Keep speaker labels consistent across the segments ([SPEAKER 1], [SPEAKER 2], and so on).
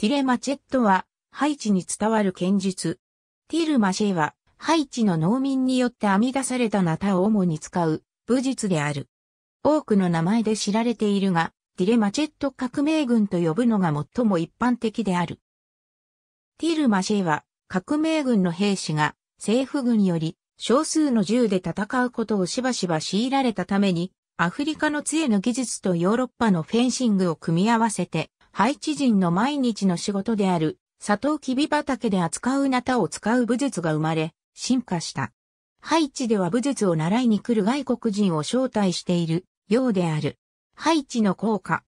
[SPEAKER 1] ティ
[SPEAKER 2] レマチェットは、ハイチに伝わる剣術。ティルマシェは、ハイチの農民によって編み出されたナタを主に使う武術である。多くの名前で知られているが、ティレマチェット革命軍と呼ぶのが最も一般的である。ティルマシェは、革命軍の兵士が政府軍より少数の銃で戦うことをしばしば強いられたために、アフリカの杖の技術とヨーロッパのフェンシングを組み合わせてハイチ人の毎日の仕事である、サトウキビ畑で扱うナタを使う武術が生まれ、進化した。ハイチでは武術を習いに来る外国人を招待しているようである。ハイチの効果。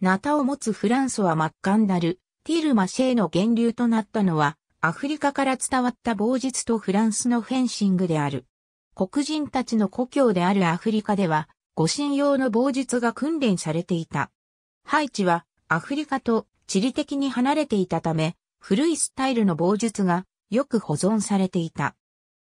[SPEAKER 2] ナタを持つフランソはマッカンダル、ティル・マシェの源流となったのは、アフリカから伝わった棒術とフランスのフェンシングである。黒人たちの故郷であるアフリカでは、護身用の棒術が訓練されていた。ハイチはアフリカと地理的に離れていたため、古いスタイルの防術がよく保存されていた。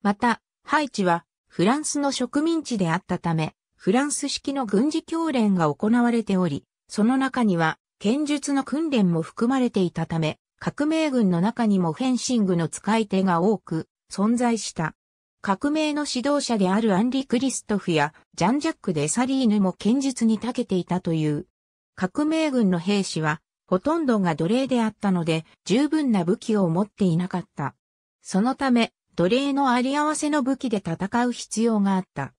[SPEAKER 2] また、ハイチはフランスの植民地であったため、フランス式の軍事教練が行われており、その中には剣術の訓練も含まれていたため、革命軍の中にもフェンシングの使い手が多く存在した。革命の指導者であるアンリ・クリストフやジャン・ジャック・デ・サリーヌも剣術に長けていたという革命軍の兵士は、ほとんどが奴隷であったので、十分な武器を持っていなかった。そのため、奴隷のあり合わせの武器で戦う必要があった。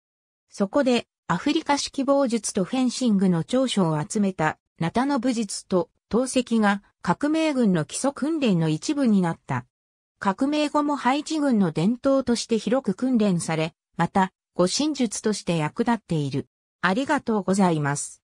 [SPEAKER 2] そこで、アフリカ式防術とフェンシングの長所を集めた、ナタの武術と、投石が革命軍の基礎訓練の一部になった。革命後もハイチ軍の伝統として広く訓練され、また、護身術として役立っている。ありがとうござい
[SPEAKER 1] ます。